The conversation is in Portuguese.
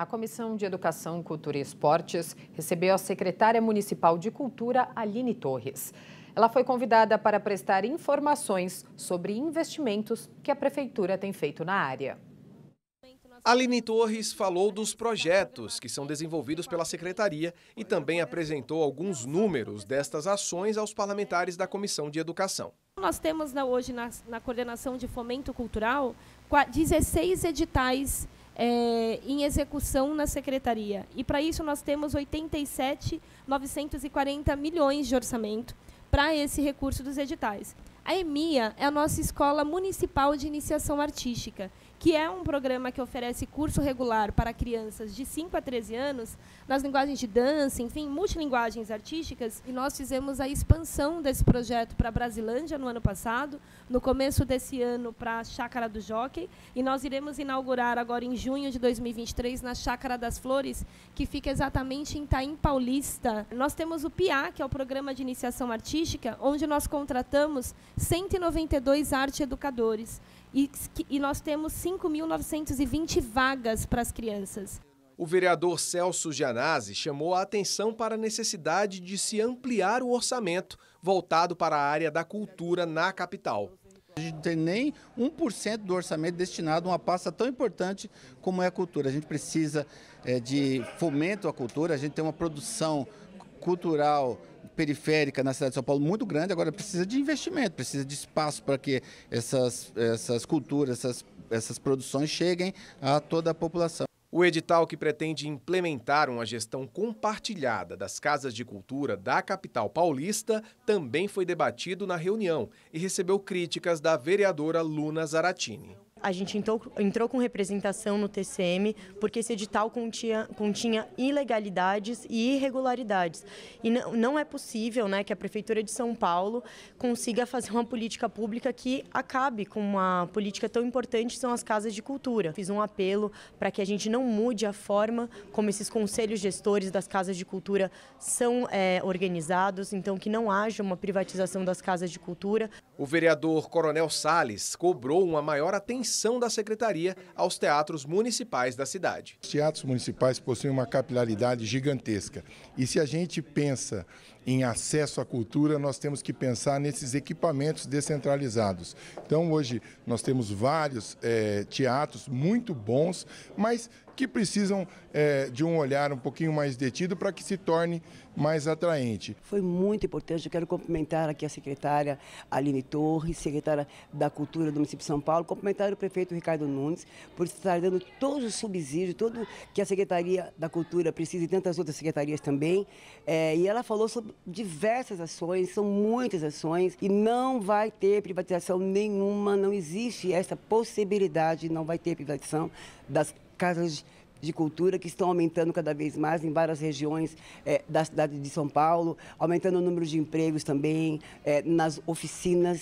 A Comissão de Educação, Cultura e Esportes recebeu a secretária municipal de Cultura, Aline Torres. Ela foi convidada para prestar informações sobre investimentos que a prefeitura tem feito na área. Aline Torres falou dos projetos que são desenvolvidos pela secretaria e também apresentou alguns números destas ações aos parlamentares da Comissão de Educação. Nós temos hoje na, na coordenação de fomento cultural 16 editais é, em execução na secretaria. E para isso nós temos 87,940 milhões de orçamento para esse recurso dos editais. A EMIA é a nossa escola municipal de iniciação artística que é um programa que oferece curso regular para crianças de 5 a 13 anos, nas linguagens de dança, enfim, multilinguagens artísticas. E nós fizemos a expansão desse projeto para Brasilândia no ano passado, no começo desse ano para a Chácara do Jockey, e nós iremos inaugurar agora em junho de 2023 na Chácara das Flores, que fica exatamente em Taim Paulista. Nós temos o PIA, que é o Programa de Iniciação Artística, onde nós contratamos 192 arte educadores e, e nós temos 5.920 vagas para as crianças. O vereador Celso Gianazzi chamou a atenção para a necessidade de se ampliar o orçamento voltado para a área da cultura na capital. A gente não tem nem 1% do orçamento destinado a uma pasta tão importante como é a cultura. A gente precisa eh, de fomento à cultura, a gente tem uma produção cultural periférica na cidade de São Paulo muito grande, agora precisa de investimento, precisa de espaço para que essas, essas culturas, essas, essas produções cheguem a toda a população. O edital que pretende implementar uma gestão compartilhada das casas de cultura da capital paulista também foi debatido na reunião e recebeu críticas da vereadora Luna Zaratini a gente entrou, entrou, com representação no TCM, porque esse edital continha, continha ilegalidades e irregularidades. E não, é possível né, que a Prefeitura de São Paulo consiga fazer uma política pública que acabe com uma política tão importante que são as casas de cultura. Fiz um apelo para que a gente não mude a forma como esses conselhos gestores das casas de cultura são é, organizados, então que não haja uma privatização das casas de cultura. O vereador Coronel Sales cobrou uma maior atenção da secretaria aos teatros municipais da cidade. Os teatros municipais possuem uma capilaridade gigantesca. E se a gente pensa em acesso à cultura, nós temos que pensar nesses equipamentos descentralizados. Então, hoje, nós temos vários é, teatros muito bons, mas que precisam é, de um olhar um pouquinho mais detido para que se torne mais atraente. Foi muito importante, eu quero cumprimentar aqui a secretária Aline Torres, secretária da Cultura do município de São Paulo, cumprimentar o prefeito Ricardo Nunes por estar dando todos os subsídios, todo que a Secretaria da Cultura precisa e tantas outras secretarias também. É, e ela falou sobre diversas ações, são muitas ações, e não vai ter privatização nenhuma, não existe essa possibilidade, não vai ter privatização das casas de cultura que estão aumentando cada vez mais em várias regiões é, da cidade de São Paulo, aumentando o número de empregos também, é, nas oficinas